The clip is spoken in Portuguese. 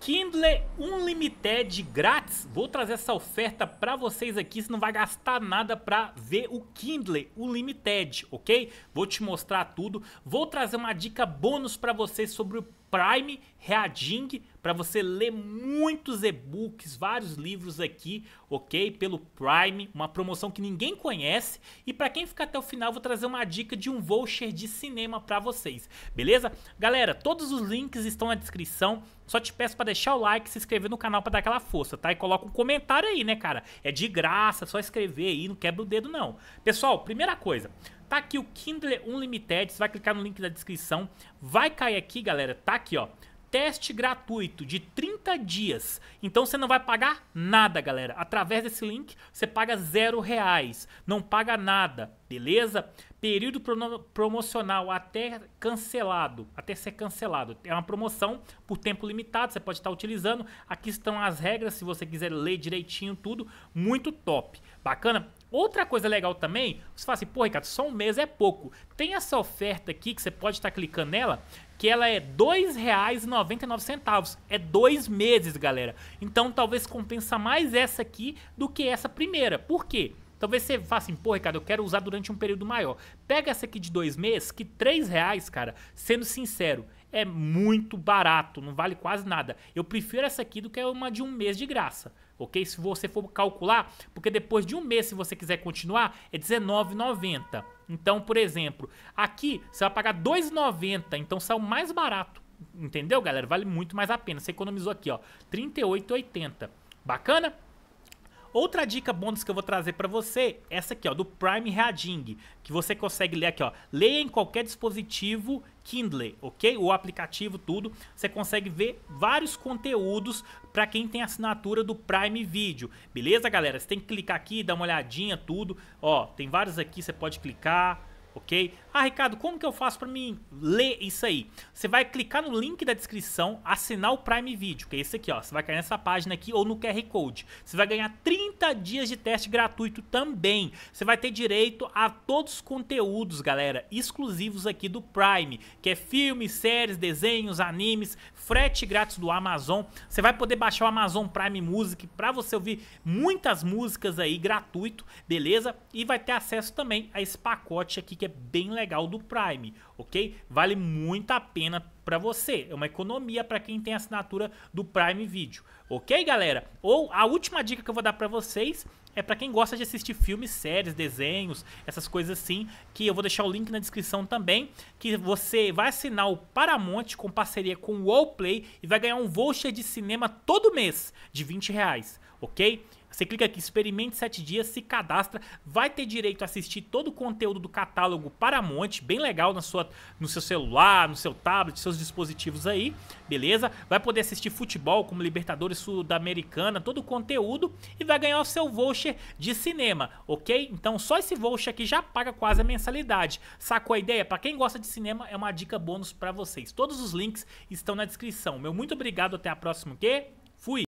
Kindle é Unlimited grátis. Vou trazer essa oferta para vocês aqui, você não vai gastar nada para ver o Kindle Unlimited, ok? Vou te mostrar tudo. Vou trazer uma dica bônus para vocês sobre o Prime Reading para você ler muitos e-books, vários livros aqui, ok? Pelo Prime, uma promoção que ninguém conhece. E para quem ficar até o final, vou trazer uma dica de um voucher de cinema para vocês, beleza? Galera, todos os links estão na descrição. Só te peço para deixar o like, se inscrever no canal para dar aquela força, tá? E coloca um comentário aí, né, cara? É de graça, só escrever aí, não quebra o dedo não. Pessoal, primeira coisa, tá aqui o Kindle Unlimited, você vai clicar no link da descrição, vai cair aqui, galera, tá aqui, ó teste gratuito de 30 dias. Então você não vai pagar nada, galera. Através desse link você paga zero reais, não paga nada, beleza? Período promocional até cancelado, até ser cancelado. É uma promoção por tempo limitado, você pode estar utilizando. Aqui estão as regras, se você quiser ler direitinho tudo, muito top. Bacana? Outra coisa legal também, você fala assim, pô, Ricardo, só um mês é pouco. Tem essa oferta aqui que você pode estar tá clicando nela, que ela é R$ 2,99. É dois meses, galera. Então talvez compensa mais essa aqui do que essa primeira. Por quê? Talvez você faça assim, pô, Ricardo, eu quero usar durante um período maior. Pega essa aqui de dois meses, que R$ reais, cara, sendo sincero, é muito barato, não vale quase nada. Eu prefiro essa aqui do que uma de um mês de graça, ok? Se você for calcular, porque depois de um mês, se você quiser continuar, é R$19,90. Então, por exemplo, aqui você vai pagar R$2,90, então saiu mais barato. Entendeu, galera? Vale muito mais a pena. Você economizou aqui, ó, R$38,80. Bacana? Outra dica bônus que eu vou trazer para você, é essa aqui, ó, do Prime Reading, que você consegue ler aqui, ó. Leia em qualquer dispositivo Kindle, ok? O aplicativo, tudo. Você consegue ver vários conteúdos para quem tem assinatura do Prime Video, beleza, galera? Você tem que clicar aqui, dar uma olhadinha, tudo. Ó, tem vários aqui, você pode clicar, ok? Ah, Ricardo, como que eu faço para me ler isso aí? Você vai clicar no link da descrição, assinar o Prime Video, que é esse aqui, ó. Você vai cair nessa página aqui ou no QR Code. Você vai ganhar 30 dias de teste gratuito também. Você vai ter direito a todos os conteúdos, galera, exclusivos aqui do Prime, que é filmes, séries, desenhos, animes, frete grátis do Amazon. Você vai poder baixar o Amazon Prime Music para você ouvir muitas músicas aí gratuito, beleza? E vai ter acesso também a esse pacote aqui que é bem legal legal do Prime, ok? Vale muito a pena para você. É uma economia para quem tem assinatura do Prime Video, ok, galera? Ou a última dica que eu vou dar para vocês é para quem gosta de assistir filmes, séries, desenhos, essas coisas assim, que eu vou deixar o link na descrição também, que você vai assinar o Paramount com parceria com o Wallplay e vai ganhar um voucher de cinema todo mês de 20 reais, ok? Você clica aqui, experimente 7 dias, se cadastra, vai ter direito a assistir todo o conteúdo do catálogo Paramount, bem legal na sua, no seu celular, no seu tablet, seus dispositivos aí, beleza? Vai poder assistir futebol como Libertadores Sul-Americana, todo o conteúdo e vai ganhar o seu voucher de cinema, ok? Então só esse voucher aqui já paga quase a mensalidade. Sacou a ideia? Para quem gosta de cinema, é uma dica bônus para vocês. Todos os links estão na descrição. Meu muito obrigado, até a próxima, que fui!